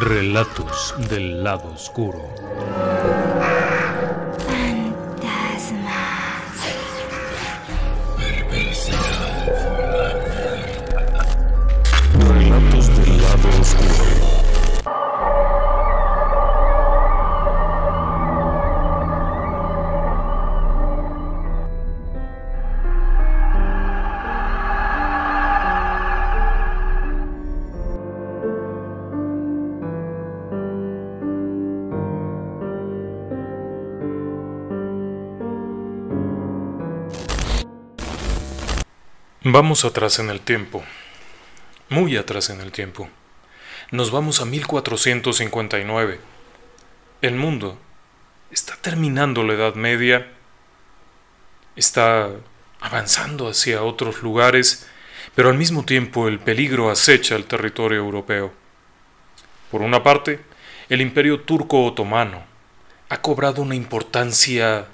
Relatos del lado oscuro. Vamos atrás en el tiempo, muy atrás en el tiempo. Nos vamos a 1459. El mundo está terminando la Edad Media, está avanzando hacia otros lugares, pero al mismo tiempo el peligro acecha el territorio europeo. Por una parte, el imperio turco-otomano ha cobrado una importancia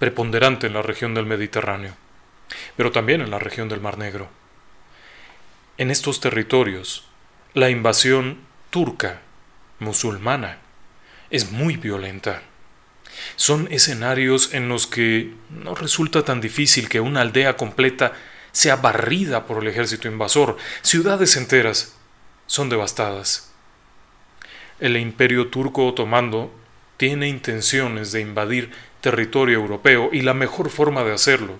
preponderante en la región del Mediterráneo pero también en la región del Mar Negro. En estos territorios, la invasión turca, musulmana, es muy violenta. Son escenarios en los que no resulta tan difícil que una aldea completa sea barrida por el ejército invasor. Ciudades enteras son devastadas. El imperio turco otomano tiene intenciones de invadir territorio europeo y la mejor forma de hacerlo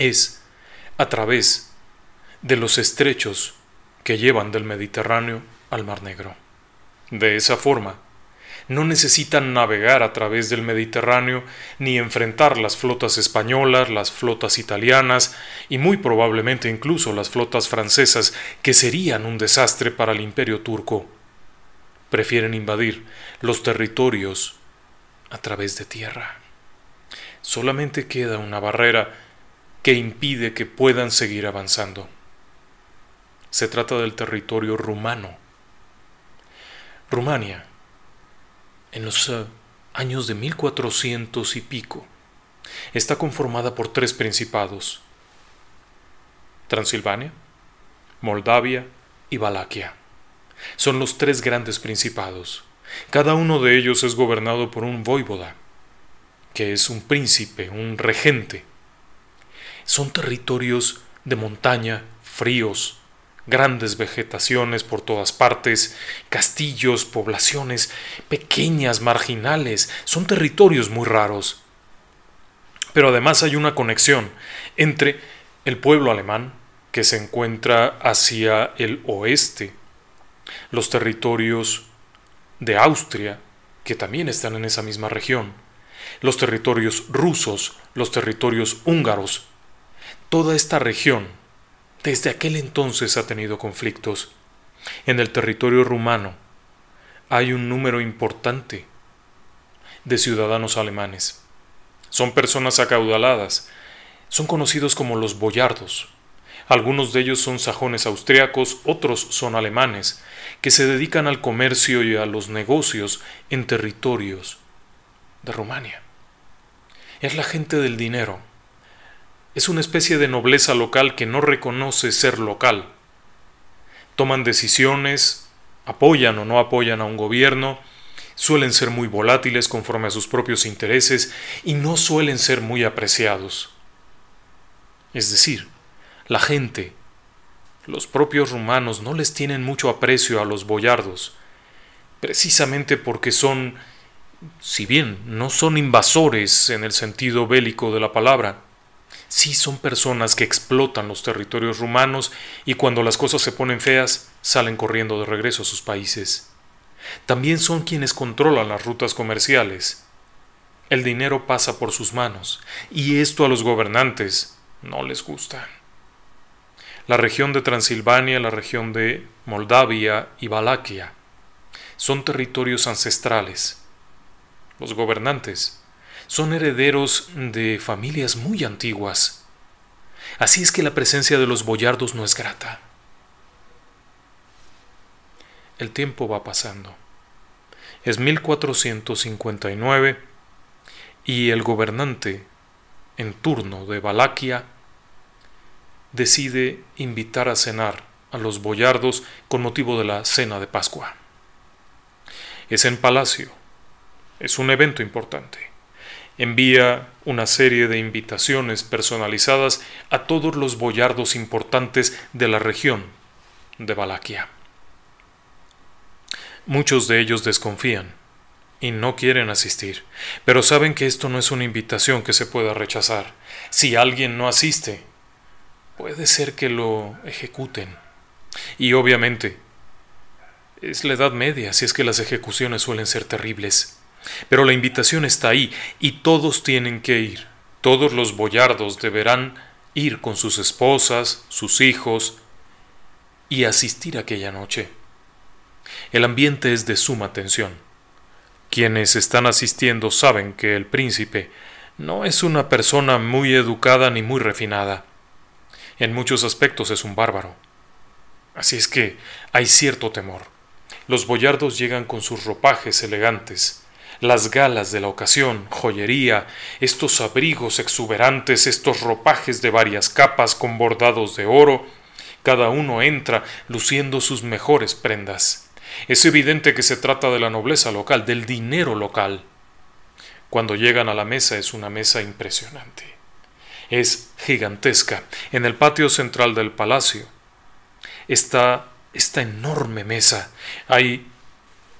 es a través de los estrechos que llevan del Mediterráneo al Mar Negro. De esa forma, no necesitan navegar a través del Mediterráneo ni enfrentar las flotas españolas, las flotas italianas y muy probablemente incluso las flotas francesas, que serían un desastre para el imperio turco. Prefieren invadir los territorios a través de tierra. Solamente queda una barrera que impide que puedan seguir avanzando. Se trata del territorio rumano. Rumania, en los eh, años de 1400 y pico, está conformada por tres principados, Transilvania, Moldavia y Valaquia. Son los tres grandes principados. Cada uno de ellos es gobernado por un voivoda, que es un príncipe, un regente, son territorios de montaña, fríos, grandes vegetaciones por todas partes, castillos, poblaciones, pequeñas, marginales, son territorios muy raros. Pero además hay una conexión entre el pueblo alemán, que se encuentra hacia el oeste, los territorios de Austria, que también están en esa misma región, los territorios rusos, los territorios húngaros, Toda esta región desde aquel entonces ha tenido conflictos. En el territorio rumano hay un número importante de ciudadanos alemanes. Son personas acaudaladas, son conocidos como los boyardos. Algunos de ellos son sajones austriacos, otros son alemanes, que se dedican al comercio y a los negocios en territorios de Rumania. Es la gente del dinero, es una especie de nobleza local que no reconoce ser local. Toman decisiones, apoyan o no apoyan a un gobierno, suelen ser muy volátiles conforme a sus propios intereses y no suelen ser muy apreciados. Es decir, la gente, los propios rumanos no les tienen mucho aprecio a los boyardos, precisamente porque son, si bien no son invasores en el sentido bélico de la palabra, sí son personas que explotan los territorios rumanos y cuando las cosas se ponen feas salen corriendo de regreso a sus países. También son quienes controlan las rutas comerciales. El dinero pasa por sus manos y esto a los gobernantes no les gusta. La región de Transilvania, la región de Moldavia y Valaquia son territorios ancestrales. Los gobernantes son herederos de familias muy antiguas. Así es que la presencia de los boyardos no es grata. El tiempo va pasando. Es 1459 y el gobernante en turno de Valaquia decide invitar a cenar a los boyardos con motivo de la cena de Pascua. Es en palacio. Es un evento importante envía una serie de invitaciones personalizadas a todos los boyardos importantes de la región de Valaquia. Muchos de ellos desconfían y no quieren asistir, pero saben que esto no es una invitación que se pueda rechazar. Si alguien no asiste, puede ser que lo ejecuten. Y obviamente, es la Edad Media, si es que las ejecuciones suelen ser terribles. Pero la invitación está ahí y todos tienen que ir. Todos los boyardos deberán ir con sus esposas, sus hijos y asistir aquella noche. El ambiente es de suma tensión. Quienes están asistiendo saben que el príncipe no es una persona muy educada ni muy refinada. En muchos aspectos es un bárbaro. Así es que hay cierto temor. Los boyardos llegan con sus ropajes elegantes, las galas de la ocasión, joyería, estos abrigos exuberantes, estos ropajes de varias capas con bordados de oro, cada uno entra luciendo sus mejores prendas. Es evidente que se trata de la nobleza local, del dinero local. Cuando llegan a la mesa es una mesa impresionante. Es gigantesca. En el patio central del palacio está esta enorme mesa. Hay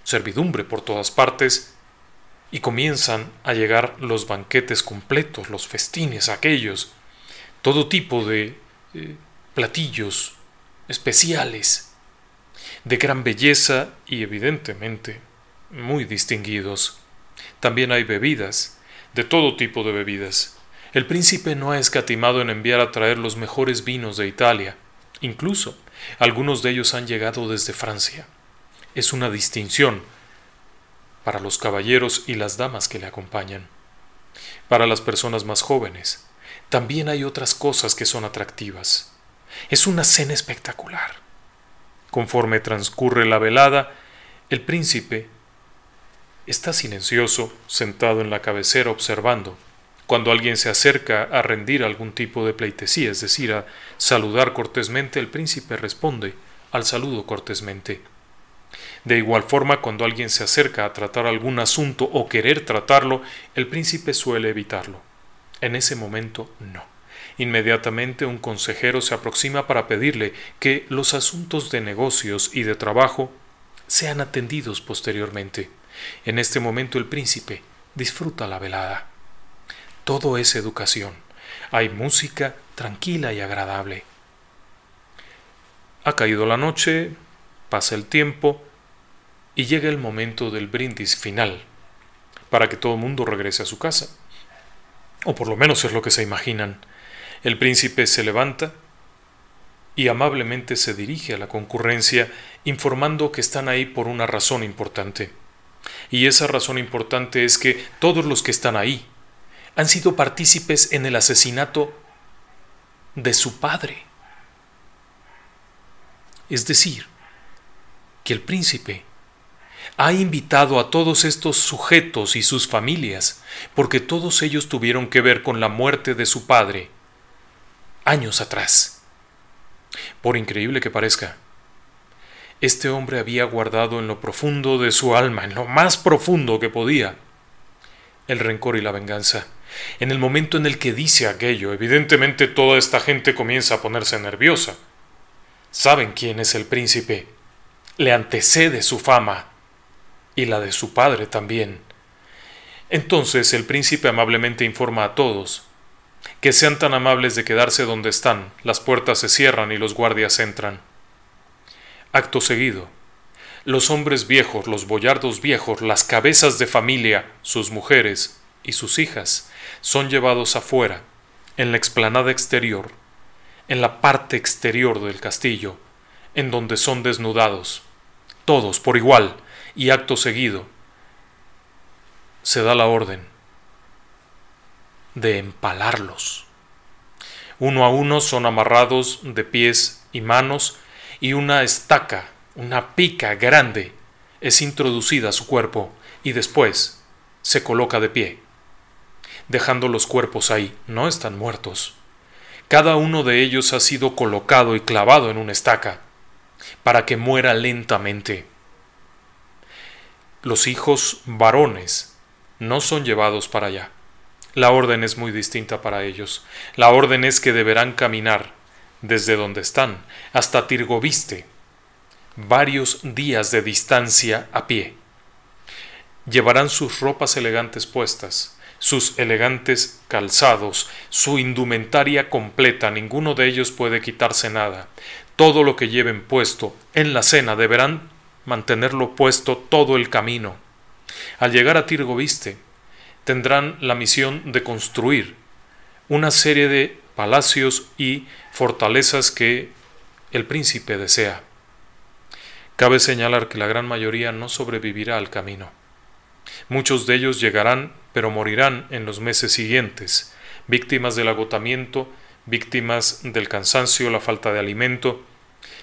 servidumbre por todas partes y comienzan a llegar los banquetes completos, los festines aquellos, todo tipo de eh, platillos especiales, de gran belleza y evidentemente muy distinguidos. También hay bebidas, de todo tipo de bebidas. El príncipe no ha escatimado en enviar a traer los mejores vinos de Italia, incluso algunos de ellos han llegado desde Francia. Es una distinción para los caballeros y las damas que le acompañan, para las personas más jóvenes. También hay otras cosas que son atractivas. Es una cena espectacular. Conforme transcurre la velada, el príncipe está silencioso, sentado en la cabecera observando, cuando alguien se acerca a rendir algún tipo de pleitesía, es decir, a saludar cortésmente, el príncipe responde al saludo cortésmente. De igual forma, cuando alguien se acerca a tratar algún asunto o querer tratarlo, el príncipe suele evitarlo. En ese momento, no. Inmediatamente un consejero se aproxima para pedirle que los asuntos de negocios y de trabajo sean atendidos posteriormente. En este momento el príncipe disfruta la velada. Todo es educación. Hay música tranquila y agradable. Ha caído la noche, pasa el tiempo, y llega el momento del brindis final, para que todo el mundo regrese a su casa. O por lo menos es lo que se imaginan. El príncipe se levanta y amablemente se dirige a la concurrencia informando que están ahí por una razón importante. Y esa razón importante es que todos los que están ahí han sido partícipes en el asesinato de su padre. Es decir, que el príncipe ha invitado a todos estos sujetos y sus familias, porque todos ellos tuvieron que ver con la muerte de su padre años atrás. Por increíble que parezca, este hombre había guardado en lo profundo de su alma, en lo más profundo que podía, el rencor y la venganza. En el momento en el que dice aquello, evidentemente toda esta gente comienza a ponerse nerviosa. Saben quién es el príncipe. Le antecede su fama y la de su padre también. Entonces el príncipe amablemente informa a todos que sean tan amables de quedarse donde están, las puertas se cierran y los guardias entran. Acto seguido, los hombres viejos, los boyardos viejos, las cabezas de familia, sus mujeres y sus hijas son llevados afuera, en la explanada exterior, en la parte exterior del castillo, en donde son desnudados, todos por igual, y acto seguido se da la orden de empalarlos. Uno a uno son amarrados de pies y manos y una estaca, una pica grande, es introducida a su cuerpo y después se coloca de pie, dejando los cuerpos ahí, no están muertos. Cada uno de ellos ha sido colocado y clavado en una estaca, para que muera lentamente los hijos varones no son llevados para allá. La orden es muy distinta para ellos. La orden es que deberán caminar desde donde están hasta Tirgoviste, varios días de distancia a pie. Llevarán sus ropas elegantes puestas, sus elegantes calzados, su indumentaria completa, ninguno de ellos puede quitarse nada. Todo lo que lleven puesto en la cena deberán mantenerlo puesto todo el camino. Al llegar a Tirgoviste, tendrán la misión de construir una serie de palacios y fortalezas que el príncipe desea. Cabe señalar que la gran mayoría no sobrevivirá al camino. Muchos de ellos llegarán, pero morirán en los meses siguientes, víctimas del agotamiento, víctimas del cansancio, la falta de alimento,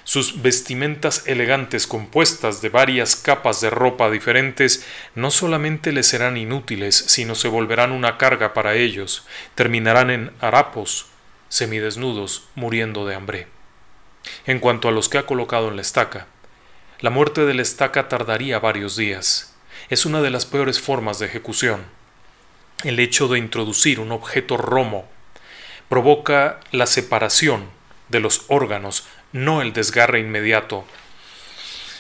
sus vestimentas elegantes compuestas de varias capas de ropa diferentes no solamente les serán inútiles, sino se volverán una carga para ellos, terminarán en harapos, semidesnudos, muriendo de hambre. En cuanto a los que ha colocado en la estaca, la muerte de la estaca tardaría varios días. Es una de las peores formas de ejecución. El hecho de introducir un objeto romo provoca la separación de los órganos no el desgarre inmediato,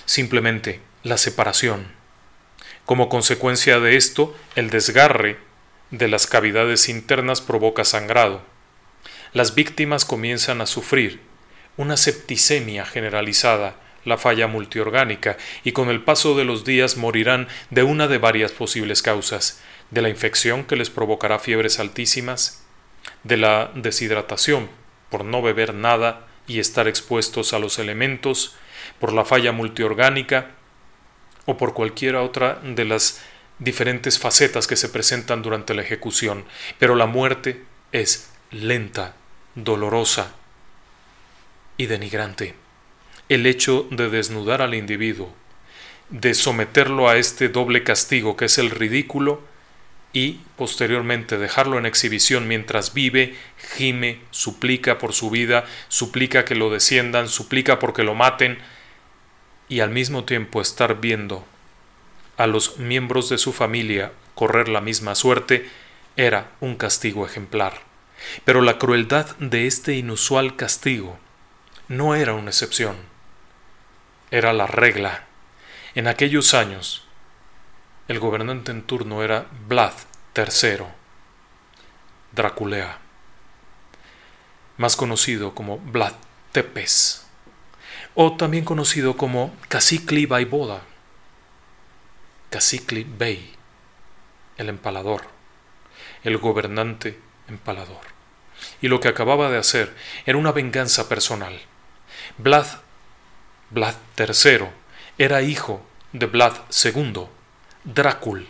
simplemente la separación. Como consecuencia de esto, el desgarre de las cavidades internas provoca sangrado. Las víctimas comienzan a sufrir una septicemia generalizada, la falla multiorgánica, y con el paso de los días morirán de una de varias posibles causas, de la infección que les provocará fiebres altísimas, de la deshidratación por no beber nada y estar expuestos a los elementos, por la falla multiorgánica o por cualquiera otra de las diferentes facetas que se presentan durante la ejecución, pero la muerte es lenta, dolorosa y denigrante. El hecho de desnudar al individuo, de someterlo a este doble castigo que es el ridículo y posteriormente dejarlo en exhibición mientras vive, gime, suplica por su vida, suplica que lo desciendan, suplica porque lo maten y al mismo tiempo estar viendo a los miembros de su familia correr la misma suerte era un castigo ejemplar. Pero la crueldad de este inusual castigo no era una excepción, era la regla. En aquellos años, el gobernante en turno era Vlad Tercero, Draculea, más conocido como Vlad Tepes, o también conocido como Cacicli Baiboda, Casicli Bey, el empalador, el gobernante empalador. Y lo que acababa de hacer era una venganza personal. Vlad, Vlad III era hijo de Vlad II, Drácul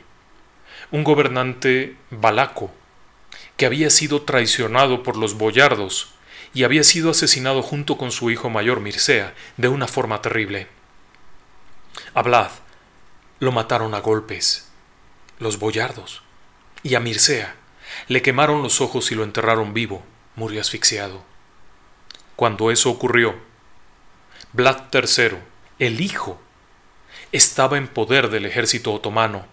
un gobernante balaco, que había sido traicionado por los boyardos y había sido asesinado junto con su hijo mayor Mircea de una forma terrible. A Hablad, lo mataron a golpes, los boyardos, y a Mircea le quemaron los ojos y lo enterraron vivo, murió asfixiado. Cuando eso ocurrió, Vlad III, el hijo, estaba en poder del ejército otomano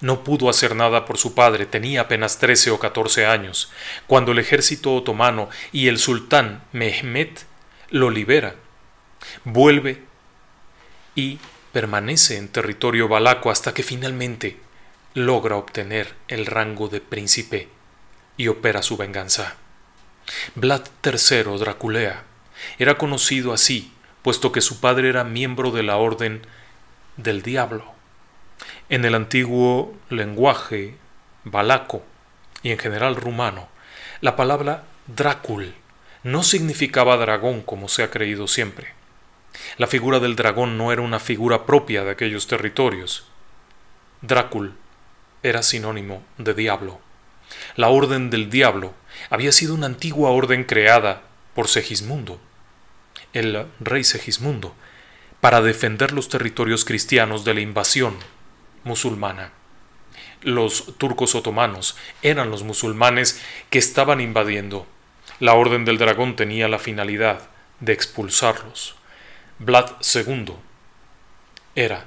no pudo hacer nada por su padre, tenía apenas 13 o 14 años, cuando el ejército otomano y el sultán Mehmet lo libera. Vuelve y permanece en territorio balaco hasta que finalmente logra obtener el rango de príncipe y opera su venganza. Vlad III Draculea era conocido así, puesto que su padre era miembro de la Orden del Diablo en el antiguo lenguaje balaco y en general rumano, la palabra Drácul no significaba dragón como se ha creído siempre. La figura del dragón no era una figura propia de aquellos territorios. Drácul era sinónimo de diablo. La orden del diablo había sido una antigua orden creada por Segismundo, el rey Segismundo, para defender los territorios cristianos de la invasión musulmana. Los turcos otomanos eran los musulmanes que estaban invadiendo. La Orden del Dragón tenía la finalidad de expulsarlos. Vlad II era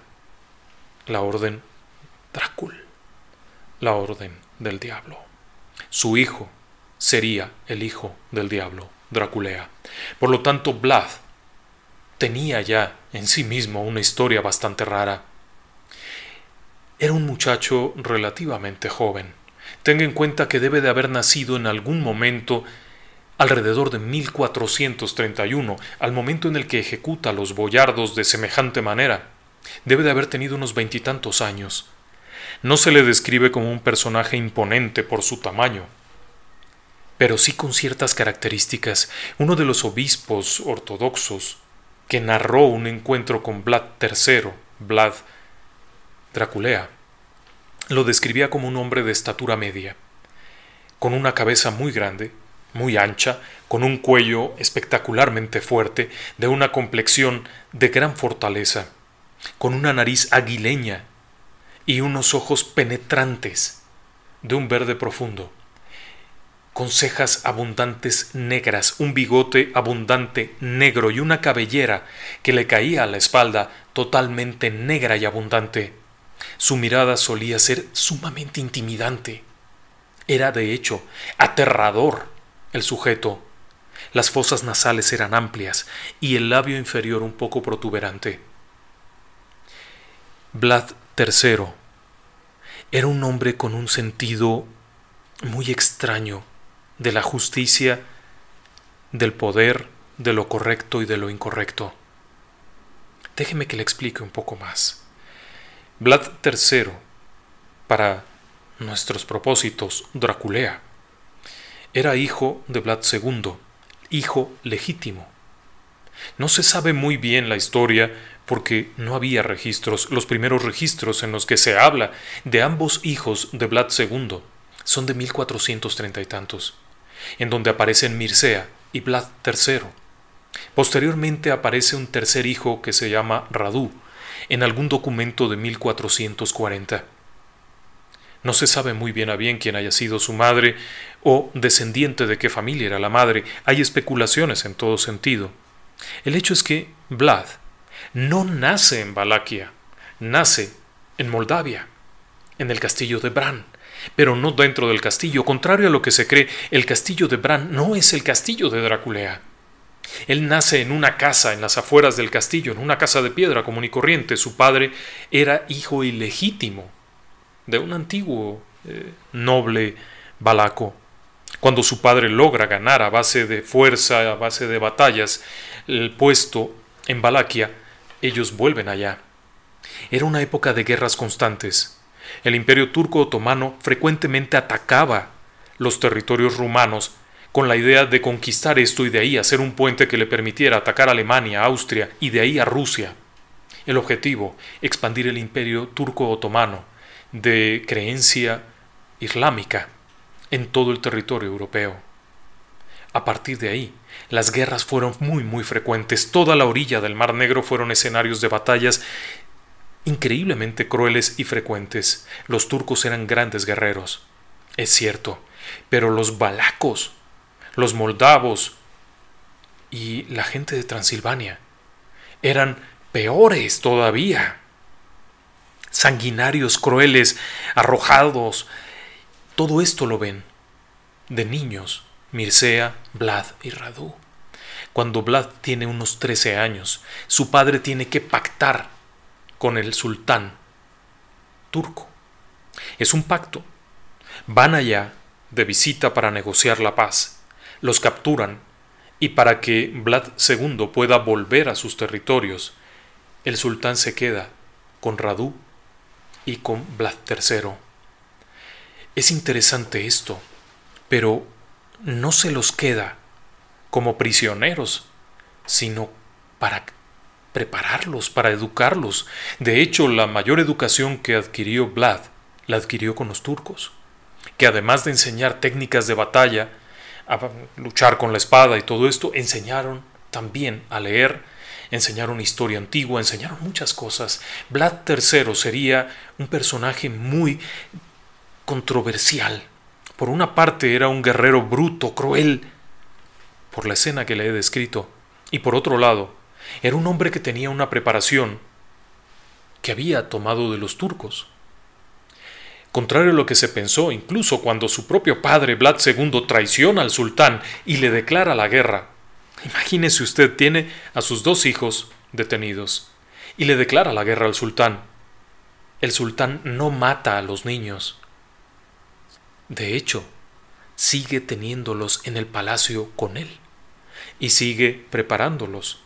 la Orden Drácul, la Orden del Diablo. Su hijo sería el hijo del Diablo, Draculea. Por lo tanto, Vlad tenía ya en sí mismo una historia bastante rara. Era un muchacho relativamente joven. Tenga en cuenta que debe de haber nacido en algún momento alrededor de 1431, al momento en el que ejecuta los boyardos de semejante manera. Debe de haber tenido unos veintitantos años. No se le describe como un personaje imponente por su tamaño, pero sí con ciertas características. Uno de los obispos ortodoxos que narró un encuentro con Vlad III, Vlad Draculea, lo describía como un hombre de estatura media, con una cabeza muy grande, muy ancha, con un cuello espectacularmente fuerte, de una complexión de gran fortaleza, con una nariz aguileña y unos ojos penetrantes, de un verde profundo, con cejas abundantes negras, un bigote abundante negro y una cabellera que le caía a la espalda totalmente negra y abundante. Su mirada solía ser sumamente intimidante. Era, de hecho, aterrador el sujeto. Las fosas nasales eran amplias y el labio inferior un poco protuberante. Vlad III era un hombre con un sentido muy extraño de la justicia, del poder, de lo correcto y de lo incorrecto. Déjeme que le explique un poco más. Vlad III, para nuestros propósitos, Draculea, era hijo de Vlad II, hijo legítimo. No se sabe muy bien la historia porque no había registros. Los primeros registros en los que se habla de ambos hijos de Vlad II son de 1430 y tantos, en donde aparecen Mircea y Vlad III. Posteriormente aparece un tercer hijo que se llama Radú en algún documento de 1440. No se sabe muy bien a bien quién haya sido su madre o descendiente de qué familia era la madre. Hay especulaciones en todo sentido. El hecho es que Vlad no nace en Valaquia, nace en Moldavia, en el castillo de Bran, pero no dentro del castillo. Contrario a lo que se cree, el castillo de Bran no es el castillo de Draculea. Él nace en una casa en las afueras del castillo, en una casa de piedra común y corriente. Su padre era hijo ilegítimo de un antiguo eh, noble balaco. Cuando su padre logra ganar a base de fuerza, a base de batallas, el puesto en Valaquia, ellos vuelven allá. Era una época de guerras constantes. El imperio turco otomano frecuentemente atacaba los territorios rumanos con la idea de conquistar esto y de ahí hacer un puente que le permitiera atacar a Alemania, Austria y de ahí a Rusia. El objetivo, expandir el imperio turco-otomano de creencia islámica en todo el territorio europeo. A partir de ahí, las guerras fueron muy muy frecuentes. Toda la orilla del Mar Negro fueron escenarios de batallas increíblemente crueles y frecuentes. Los turcos eran grandes guerreros, es cierto, pero los balacos los moldavos y la gente de Transilvania eran peores todavía, sanguinarios, crueles, arrojados. Todo esto lo ven de niños Mircea, Vlad y Radu. Cuando Vlad tiene unos 13 años, su padre tiene que pactar con el sultán turco. Es un pacto. Van allá de visita para negociar la paz los capturan y para que Vlad II pueda volver a sus territorios, el sultán se queda con Radú y con Vlad III. Es interesante esto, pero no se los queda como prisioneros, sino para prepararlos, para educarlos. De hecho, la mayor educación que adquirió Vlad la adquirió con los turcos, que además de enseñar técnicas de batalla, a luchar con la espada y todo esto, enseñaron también a leer, enseñaron historia antigua, enseñaron muchas cosas. Vlad III sería un personaje muy controversial. Por una parte era un guerrero bruto, cruel, por la escena que le he descrito, y por otro lado, era un hombre que tenía una preparación que había tomado de los turcos contrario a lo que se pensó incluso cuando su propio padre Vlad II traiciona al sultán y le declara la guerra. Imagínese usted tiene a sus dos hijos detenidos y le declara la guerra al sultán. El sultán no mata a los niños. De hecho, sigue teniéndolos en el palacio con él y sigue preparándolos.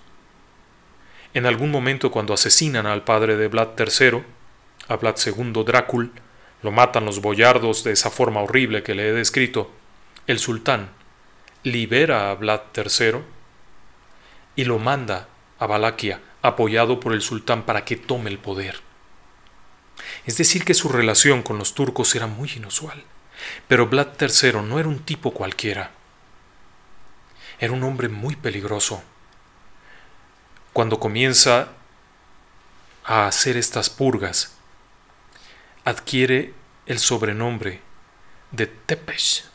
En algún momento cuando asesinan al padre de Vlad III, a Vlad II Drácula, lo matan los boyardos de esa forma horrible que le he descrito. El sultán libera a Vlad III y lo manda a Valaquia, apoyado por el sultán para que tome el poder. Es decir, que su relación con los turcos era muy inusual. Pero Vlad III no era un tipo cualquiera. Era un hombre muy peligroso. Cuando comienza a hacer estas purgas, adquiere el sobrenombre de Tepesh,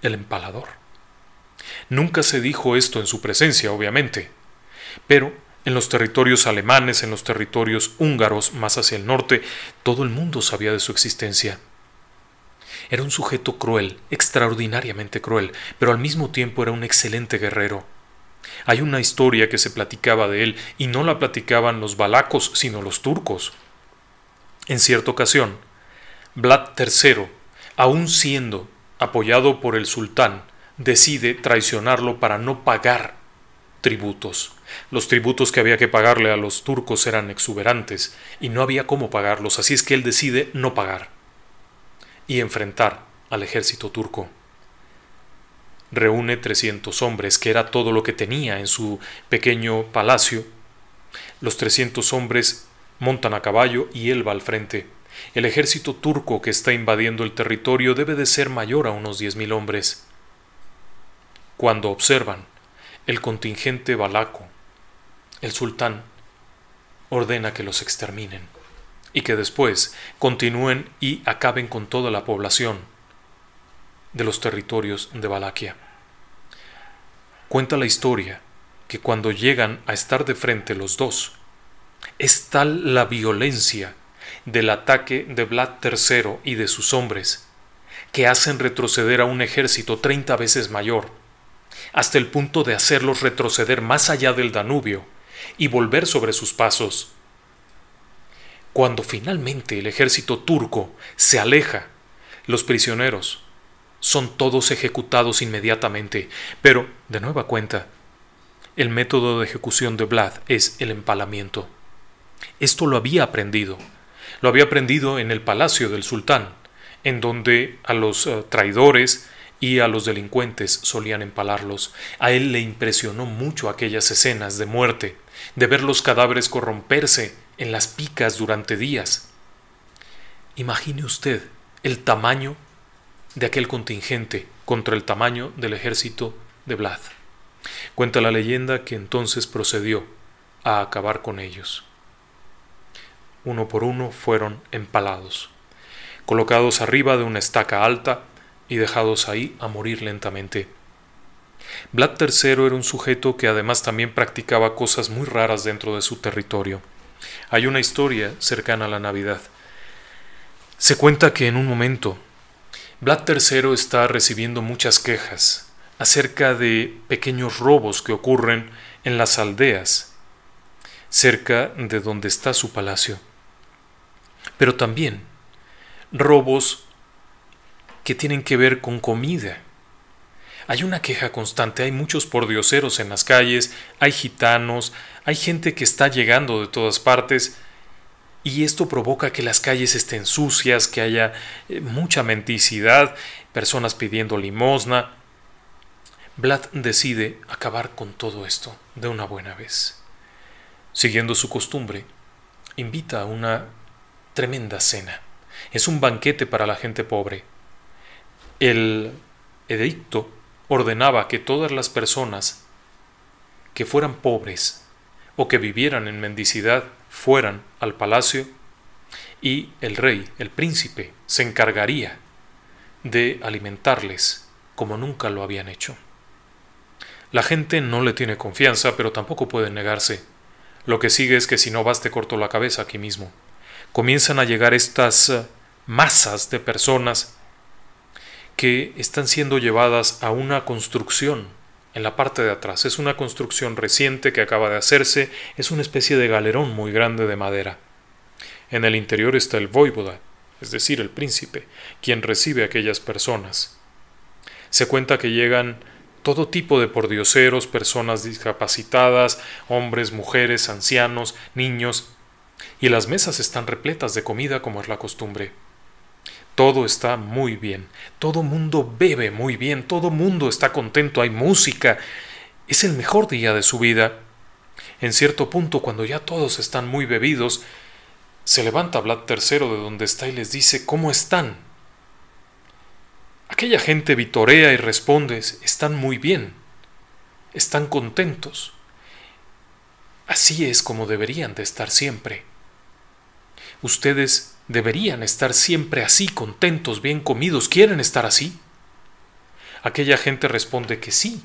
el empalador. Nunca se dijo esto en su presencia, obviamente, pero en los territorios alemanes, en los territorios húngaros, más hacia el norte, todo el mundo sabía de su existencia. Era un sujeto cruel, extraordinariamente cruel, pero al mismo tiempo era un excelente guerrero. Hay una historia que se platicaba de él, y no la platicaban los balacos, sino los turcos. En cierta ocasión, Vlad III, aun siendo apoyado por el sultán, decide traicionarlo para no pagar tributos. Los tributos que había que pagarle a los turcos eran exuberantes y no había cómo pagarlos, así es que él decide no pagar y enfrentar al ejército turco. Reúne 300 hombres, que era todo lo que tenía en su pequeño palacio. Los 300 hombres Montan a caballo y él va al frente. El ejército turco que está invadiendo el territorio debe de ser mayor a unos diez mil hombres. Cuando observan, el contingente balaco, el sultán, ordena que los exterminen y que después continúen y acaben con toda la población de los territorios de Valaquia. Cuenta la historia que cuando llegan a estar de frente los dos, es tal la violencia del ataque de Vlad III y de sus hombres, que hacen retroceder a un ejército 30 veces mayor, hasta el punto de hacerlos retroceder más allá del Danubio y volver sobre sus pasos. Cuando finalmente el ejército turco se aleja, los prisioneros son todos ejecutados inmediatamente, pero, de nueva cuenta, el método de ejecución de Vlad es el empalamiento. Esto lo había aprendido. Lo había aprendido en el palacio del sultán, en donde a los eh, traidores y a los delincuentes solían empalarlos. A él le impresionó mucho aquellas escenas de muerte, de ver los cadáveres corromperse en las picas durante días. Imagine usted el tamaño de aquel contingente contra el tamaño del ejército de Vlad. Cuenta la leyenda que entonces procedió a acabar con ellos uno por uno fueron empalados, colocados arriba de una estaca alta y dejados ahí a morir lentamente. Vlad III era un sujeto que además también practicaba cosas muy raras dentro de su territorio. Hay una historia cercana a la Navidad. Se cuenta que en un momento Vlad III está recibiendo muchas quejas acerca de pequeños robos que ocurren en las aldeas cerca de donde está su palacio pero también robos que tienen que ver con comida. Hay una queja constante, hay muchos pordioseros en las calles, hay gitanos, hay gente que está llegando de todas partes y esto provoca que las calles estén sucias, que haya eh, mucha menticidad, personas pidiendo limosna. Vlad decide acabar con todo esto de una buena vez. Siguiendo su costumbre, invita a una tremenda cena. Es un banquete para la gente pobre. El edicto ordenaba que todas las personas que fueran pobres o que vivieran en mendicidad fueran al palacio y el rey, el príncipe, se encargaría de alimentarles como nunca lo habían hecho. La gente no le tiene confianza, pero tampoco puede negarse. Lo que sigue es que si no vas te corto la cabeza aquí mismo comienzan a llegar estas eh, masas de personas que están siendo llevadas a una construcción en la parte de atrás. Es una construcción reciente que acaba de hacerse, es una especie de galerón muy grande de madera. En el interior está el voivoda, es decir, el príncipe, quien recibe a aquellas personas. Se cuenta que llegan todo tipo de pordioseros, personas discapacitadas, hombres, mujeres, ancianos, niños, y las mesas están repletas de comida como es la costumbre. Todo está muy bien, todo mundo bebe muy bien, todo mundo está contento, hay música, es el mejor día de su vida. En cierto punto, cuando ya todos están muy bebidos, se levanta Vlad III de donde está y les dice ¿Cómo están? Aquella gente vitorea y responde están muy bien, están contentos. Así es como deberían de estar siempre. Ustedes deberían estar siempre así, contentos, bien comidos. ¿Quieren estar así? Aquella gente responde que sí.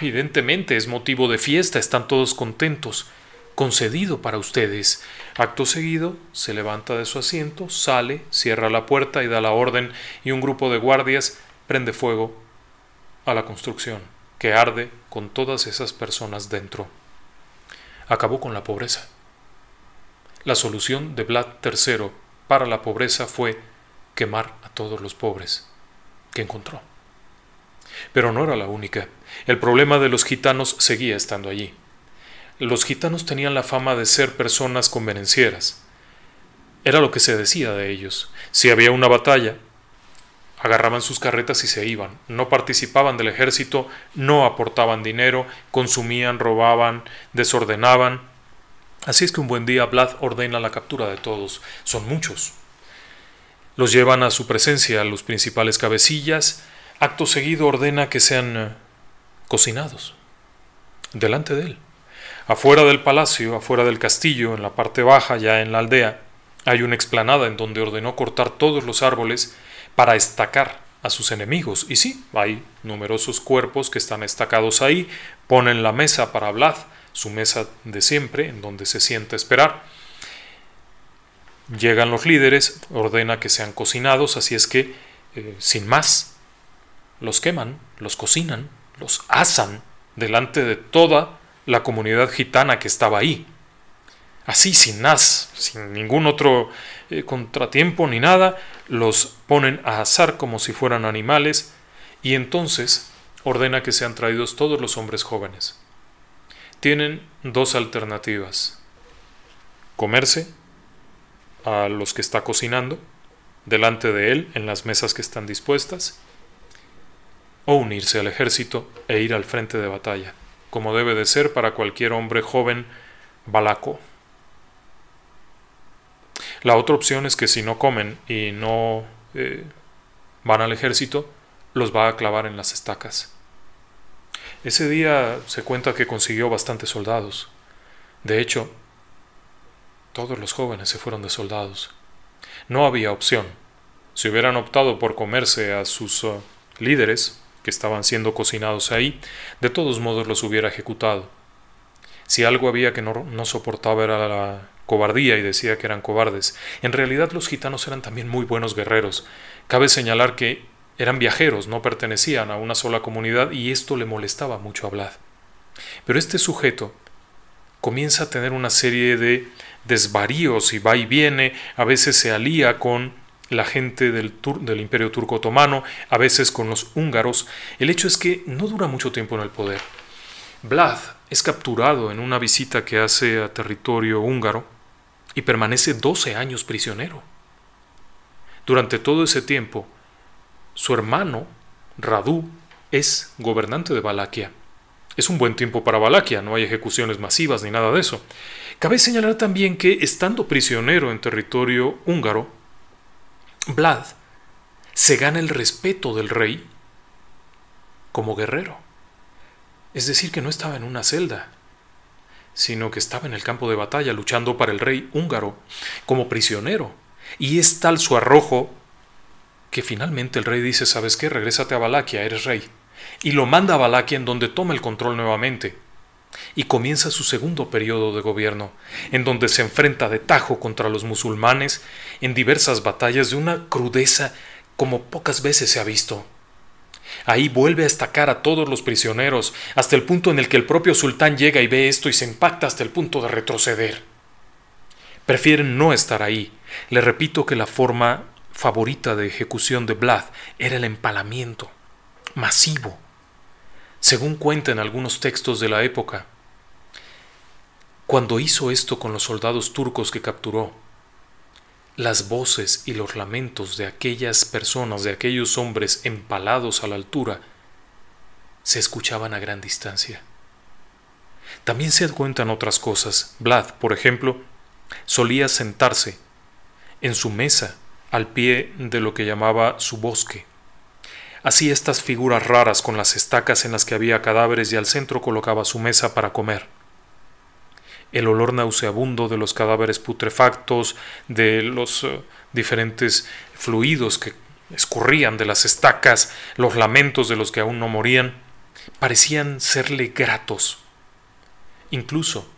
Evidentemente es motivo de fiesta, están todos contentos. Concedido para ustedes. Acto seguido, se levanta de su asiento, sale, cierra la puerta y da la orden, y un grupo de guardias prende fuego a la construcción, que arde con todas esas personas dentro. Acabó con la pobreza. La solución de Vlad III para la pobreza fue quemar a todos los pobres que encontró. Pero no era la única. El problema de los gitanos seguía estando allí. Los gitanos tenían la fama de ser personas convenencieras. Era lo que se decía de ellos. Si había una batalla, agarraban sus carretas y se iban. No participaban del ejército, no aportaban dinero, consumían, robaban, desordenaban Así es que un buen día Vlad ordena la captura de todos. Son muchos. Los llevan a su presencia los principales cabecillas. Acto seguido ordena que sean eh, cocinados. Delante de él. Afuera del palacio, afuera del castillo, en la parte baja, ya en la aldea, hay una explanada en donde ordenó cortar todos los árboles para estacar a sus enemigos. Y sí, hay numerosos cuerpos que están estacados ahí, ponen la mesa para Vlad, su mesa de siempre, en donde se sienta a esperar. Llegan los líderes, ordena que sean cocinados, así es que, eh, sin más, los queman, los cocinan, los asan delante de toda la comunidad gitana que estaba ahí. Así, sin más, sin ningún otro eh, contratiempo ni nada, los ponen a asar como si fueran animales y entonces ordena que sean traídos todos los hombres jóvenes tienen dos alternativas. Comerse a los que está cocinando, delante de él, en las mesas que están dispuestas, o unirse al ejército e ir al frente de batalla, como debe de ser para cualquier hombre joven balaco. La otra opción es que si no comen y no eh, van al ejército, los va a clavar en las estacas. Ese día se cuenta que consiguió bastantes soldados. De hecho, todos los jóvenes se fueron de soldados. No había opción. Si hubieran optado por comerse a sus uh, líderes, que estaban siendo cocinados ahí, de todos modos los hubiera ejecutado. Si algo había que no soportaba era la cobardía y decía que eran cobardes. En realidad los gitanos eran también muy buenos guerreros. Cabe señalar que eran viajeros, no pertenecían a una sola comunidad y esto le molestaba mucho a Vlad. Pero este sujeto comienza a tener una serie de desvaríos y va y viene, a veces se alía con la gente del, del imperio turco otomano, a veces con los húngaros. El hecho es que no dura mucho tiempo en el poder. Vlad es capturado en una visita que hace a territorio húngaro y permanece 12 años prisionero. Durante todo ese tiempo, su hermano, Radu, es gobernante de Valaquia. Es un buen tiempo para Valaquia, no hay ejecuciones masivas ni nada de eso. Cabe señalar también que, estando prisionero en territorio húngaro, Vlad se gana el respeto del rey como guerrero. Es decir, que no estaba en una celda, sino que estaba en el campo de batalla luchando para el rey húngaro como prisionero. Y es tal su arrojo que finalmente el rey dice, ¿sabes qué? Regrésate a Balaquia, eres rey. Y lo manda a Balaquia en donde toma el control nuevamente. Y comienza su segundo periodo de gobierno, en donde se enfrenta de tajo contra los musulmanes en diversas batallas de una crudeza como pocas veces se ha visto. Ahí vuelve a estacar a todos los prisioneros, hasta el punto en el que el propio sultán llega y ve esto y se impacta hasta el punto de retroceder. Prefieren no estar ahí. Le repito que la forma favorita de ejecución de Vlad era el empalamiento, masivo. Según cuentan algunos textos de la época, cuando hizo esto con los soldados turcos que capturó, las voces y los lamentos de aquellas personas, de aquellos hombres empalados a la altura, se escuchaban a gran distancia. También se cuentan otras cosas. Vlad, por ejemplo, solía sentarse en su mesa al pie de lo que llamaba su bosque. Así estas figuras raras con las estacas en las que había cadáveres y al centro colocaba su mesa para comer. El olor nauseabundo de los cadáveres putrefactos, de los eh, diferentes fluidos que escurrían de las estacas, los lamentos de los que aún no morían, parecían serle gratos. Incluso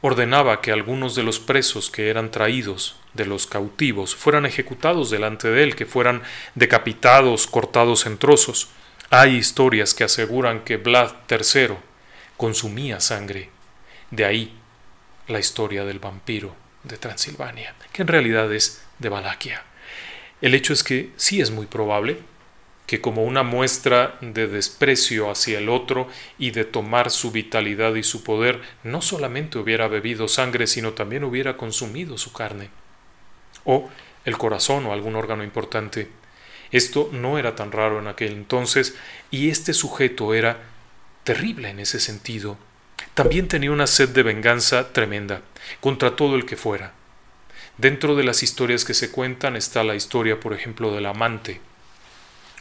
ordenaba que algunos de los presos que eran traídos de los cautivos fueran ejecutados delante de él, que fueran decapitados, cortados en trozos. Hay historias que aseguran que Vlad III consumía sangre. De ahí la historia del vampiro de Transilvania, que en realidad es de Valaquia. El hecho es que sí es muy probable que como una muestra de desprecio hacia el otro y de tomar su vitalidad y su poder, no solamente hubiera bebido sangre, sino también hubiera consumido su carne, o el corazón o algún órgano importante. Esto no era tan raro en aquel entonces, y este sujeto era terrible en ese sentido. También tenía una sed de venganza tremenda, contra todo el que fuera. Dentro de las historias que se cuentan está la historia, por ejemplo, del amante,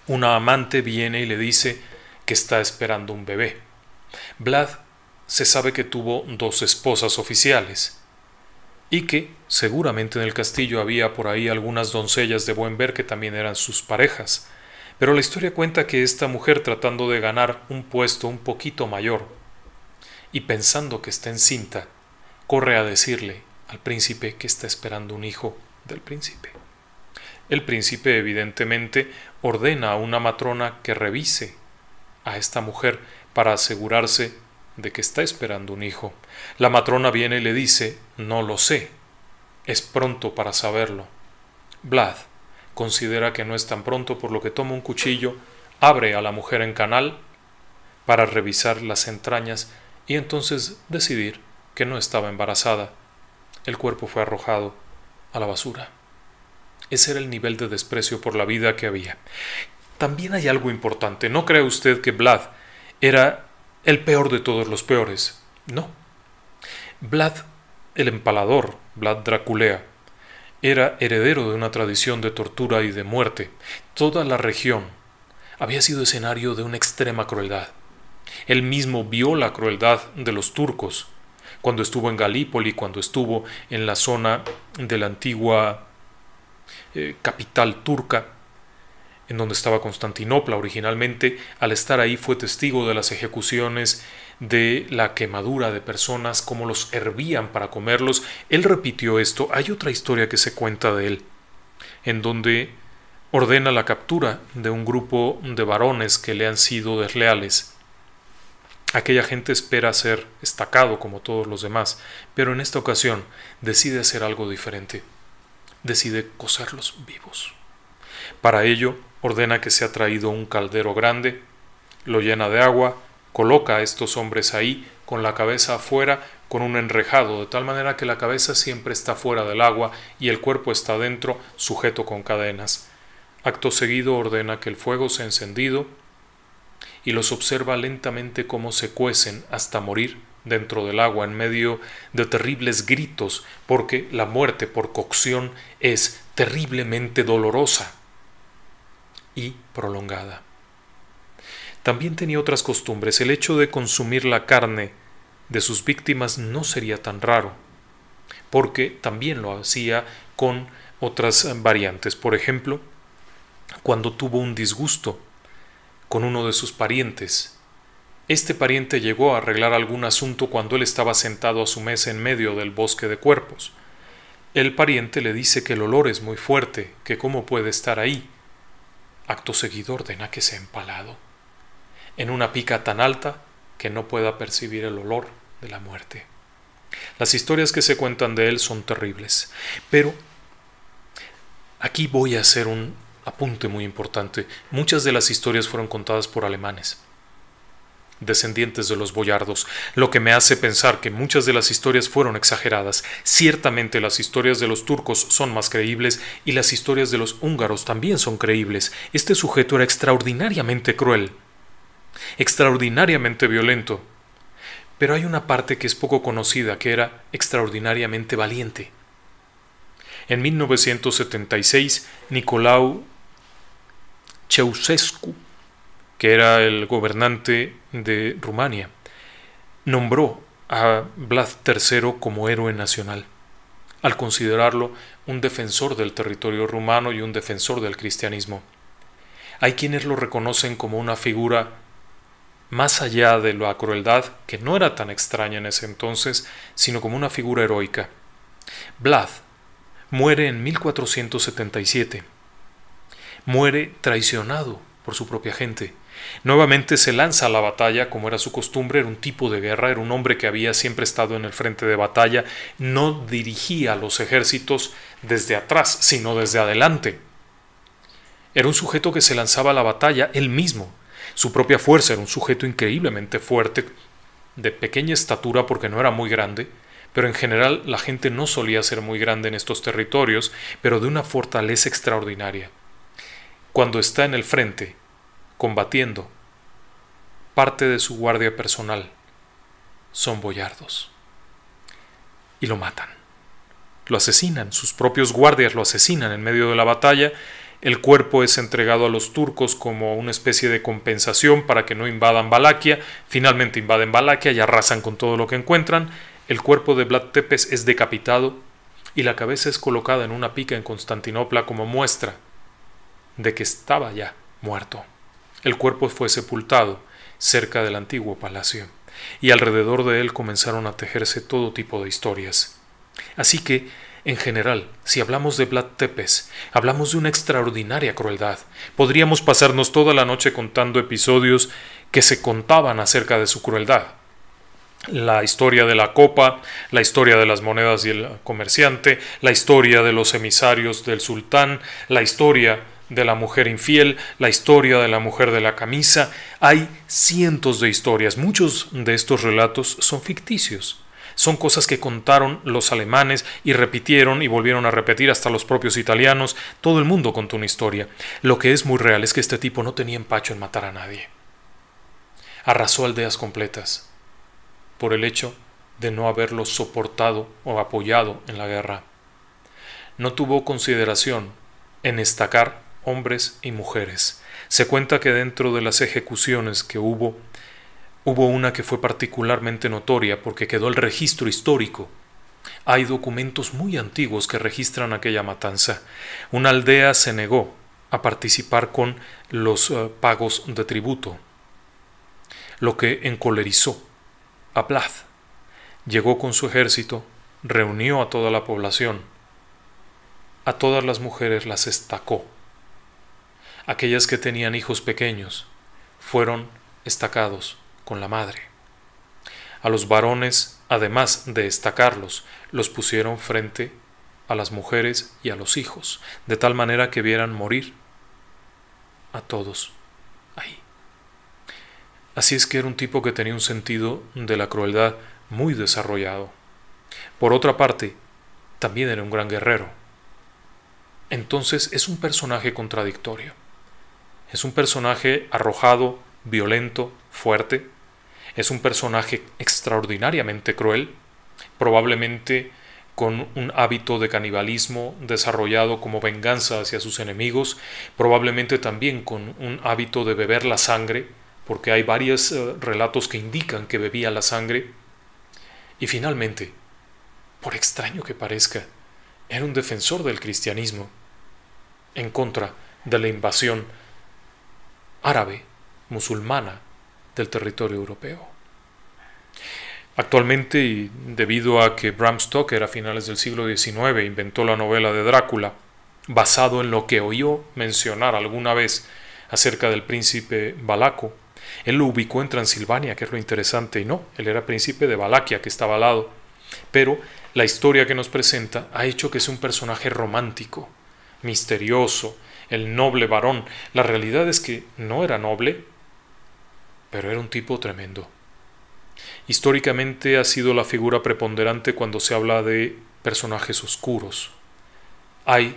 una amante viene y le dice que está esperando un bebé. Vlad se sabe que tuvo dos esposas oficiales y que seguramente en el castillo había por ahí algunas doncellas de buen ver que también eran sus parejas, pero la historia cuenta que esta mujer tratando de ganar un puesto un poquito mayor y pensando que está encinta, corre a decirle al príncipe que está esperando un hijo del príncipe. El príncipe evidentemente ordena a una matrona que revise a esta mujer para asegurarse de que está esperando un hijo. La matrona viene y le dice, no lo sé, es pronto para saberlo. Vlad considera que no es tan pronto por lo que toma un cuchillo, abre a la mujer en canal para revisar las entrañas y entonces decidir que no estaba embarazada. El cuerpo fue arrojado a la basura. Ese era el nivel de desprecio por la vida que había. También hay algo importante. No cree usted que Vlad era el peor de todos los peores. No. Vlad el empalador, Vlad Draculea, era heredero de una tradición de tortura y de muerte. Toda la región había sido escenario de una extrema crueldad. Él mismo vio la crueldad de los turcos cuando estuvo en Galípoli, cuando estuvo en la zona de la antigua eh, capital turca, en donde estaba Constantinopla originalmente, al estar ahí fue testigo de las ejecuciones de la quemadura de personas, cómo los hervían para comerlos. Él repitió esto. Hay otra historia que se cuenta de él, en donde ordena la captura de un grupo de varones que le han sido desleales. Aquella gente espera ser estacado como todos los demás, pero en esta ocasión decide hacer algo diferente decide coserlos vivos. Para ello, ordena que se ha traído un caldero grande, lo llena de agua, coloca a estos hombres ahí, con la cabeza afuera, con un enrejado, de tal manera que la cabeza siempre está fuera del agua y el cuerpo está dentro, sujeto con cadenas. Acto seguido ordena que el fuego sea encendido y los observa lentamente cómo se cuecen hasta morir dentro del agua en medio de terribles gritos, porque la muerte por cocción es terriblemente dolorosa y prolongada. También tenía otras costumbres. El hecho de consumir la carne de sus víctimas no sería tan raro, porque también lo hacía con otras variantes. Por ejemplo, cuando tuvo un disgusto con uno de sus parientes, este pariente llegó a arreglar algún asunto cuando él estaba sentado a su mesa en medio del bosque de cuerpos. El pariente le dice que el olor es muy fuerte, que cómo puede estar ahí. Acto seguido ordena que sea empalado, en una pica tan alta que no pueda percibir el olor de la muerte. Las historias que se cuentan de él son terribles, pero aquí voy a hacer un apunte muy importante. Muchas de las historias fueron contadas por alemanes descendientes de los boyardos, lo que me hace pensar que muchas de las historias fueron exageradas. Ciertamente las historias de los turcos son más creíbles y las historias de los húngaros también son creíbles. Este sujeto era extraordinariamente cruel, extraordinariamente violento. Pero hay una parte que es poco conocida, que era extraordinariamente valiente. En 1976, Nicolau Ceausescu que era el gobernante de Rumania, nombró a Vlad III como héroe nacional, al considerarlo un defensor del territorio rumano y un defensor del cristianismo. Hay quienes lo reconocen como una figura más allá de la crueldad, que no era tan extraña en ese entonces, sino como una figura heroica. Vlad muere en 1477. Muere traicionado por su propia gente Nuevamente se lanza a la batalla, como era su costumbre, era un tipo de guerra, era un hombre que había siempre estado en el frente de batalla, no dirigía los ejércitos desde atrás, sino desde adelante. Era un sujeto que se lanzaba a la batalla él mismo. Su propia fuerza era un sujeto increíblemente fuerte, de pequeña estatura porque no era muy grande, pero en general la gente no solía ser muy grande en estos territorios, pero de una fortaleza extraordinaria. Cuando está en el frente, combatiendo, parte de su guardia personal son boyardos. Y lo matan. Lo asesinan, sus propios guardias lo asesinan en medio de la batalla. El cuerpo es entregado a los turcos como una especie de compensación para que no invadan Valaquia. Finalmente invaden Valaquia y arrasan con todo lo que encuentran. El cuerpo de Vlad Tepes es decapitado y la cabeza es colocada en una pica en Constantinopla como muestra de que estaba ya muerto. El cuerpo fue sepultado cerca del antiguo palacio, y alrededor de él comenzaron a tejerse todo tipo de historias. Así que, en general, si hablamos de Vlad Tepes, hablamos de una extraordinaria crueldad. Podríamos pasarnos toda la noche contando episodios que se contaban acerca de su crueldad. La historia de la copa, la historia de las monedas y el comerciante, la historia de los emisarios del sultán, la historia de la mujer infiel, la historia de la mujer de la camisa. Hay cientos de historias. Muchos de estos relatos son ficticios. Son cosas que contaron los alemanes y repitieron y volvieron a repetir hasta los propios italianos. Todo el mundo contó una historia. Lo que es muy real es que este tipo no tenía empacho en matar a nadie. Arrasó aldeas completas por el hecho de no haberlo soportado o apoyado en la guerra. No tuvo consideración en destacar hombres y mujeres. Se cuenta que dentro de las ejecuciones que hubo, hubo una que fue particularmente notoria porque quedó el registro histórico. Hay documentos muy antiguos que registran aquella matanza. Una aldea se negó a participar con los eh, pagos de tributo, lo que encolerizó a Plath. Llegó con su ejército, reunió a toda la población, a todas las mujeres las estacó Aquellas que tenían hijos pequeños fueron estacados con la madre. A los varones, además de estacarlos, los pusieron frente a las mujeres y a los hijos, de tal manera que vieran morir a todos ahí. Así es que era un tipo que tenía un sentido de la crueldad muy desarrollado. Por otra parte, también era un gran guerrero. Entonces es un personaje contradictorio. Es un personaje arrojado, violento, fuerte. Es un personaje extraordinariamente cruel, probablemente con un hábito de canibalismo desarrollado como venganza hacia sus enemigos, probablemente también con un hábito de beber la sangre, porque hay varios eh, relatos que indican que bebía la sangre. Y finalmente, por extraño que parezca, era un defensor del cristianismo, en contra de la invasión árabe musulmana del territorio europeo. Actualmente, y debido a que Bram Stoker a finales del siglo XIX inventó la novela de Drácula, basado en lo que oyó mencionar alguna vez acerca del príncipe Balaco, él lo ubicó en Transilvania, que es lo interesante, y no, él era príncipe de Valaquia, que estaba al lado. Pero la historia que nos presenta ha hecho que es un personaje romántico, misterioso, el noble varón. La realidad es que no era noble, pero era un tipo tremendo. Históricamente ha sido la figura preponderante cuando se habla de personajes oscuros. Hay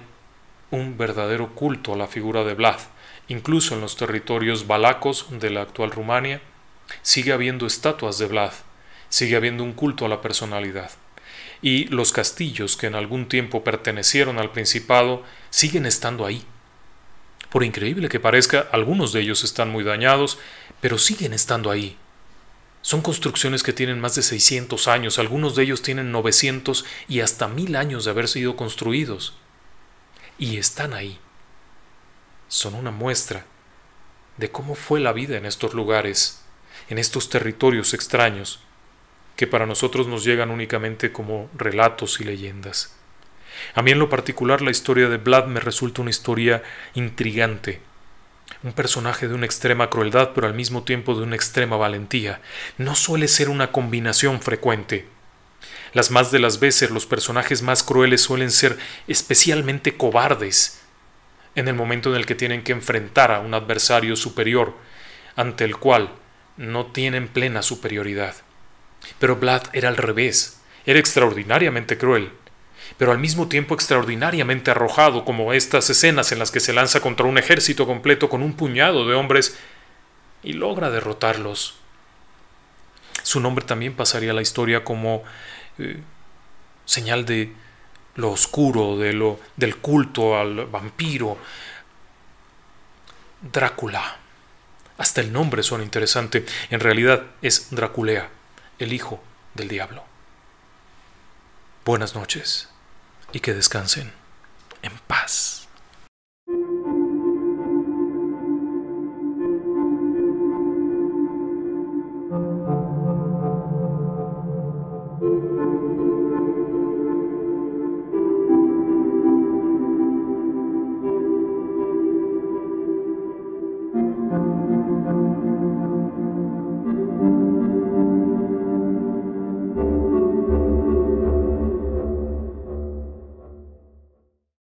un verdadero culto a la figura de Vlad. Incluso en los territorios balacos de la actual Rumania sigue habiendo estatuas de Vlad, sigue habiendo un culto a la personalidad. Y los castillos que en algún tiempo pertenecieron al principado siguen estando ahí. Por increíble que parezca, algunos de ellos están muy dañados, pero siguen estando ahí. Son construcciones que tienen más de 600 años, algunos de ellos tienen 900 y hasta 1000 años de haber sido construidos. Y están ahí. Son una muestra de cómo fue la vida en estos lugares, en estos territorios extraños, que para nosotros nos llegan únicamente como relatos y leyendas. A mí en lo particular la historia de Vlad me resulta una historia intrigante. Un personaje de una extrema crueldad pero al mismo tiempo de una extrema valentía. No suele ser una combinación frecuente. Las más de las veces los personajes más crueles suelen ser especialmente cobardes en el momento en el que tienen que enfrentar a un adversario superior ante el cual no tienen plena superioridad. Pero Vlad era al revés, era extraordinariamente cruel, pero al mismo tiempo extraordinariamente arrojado, como estas escenas en las que se lanza contra un ejército completo con un puñado de hombres y logra derrotarlos. Su nombre también pasaría a la historia como eh, señal de lo oscuro, de lo, del culto al vampiro. Drácula. Hasta el nombre suena interesante. En realidad es Draculea, el hijo del diablo. Buenas noches y que descansen en paz.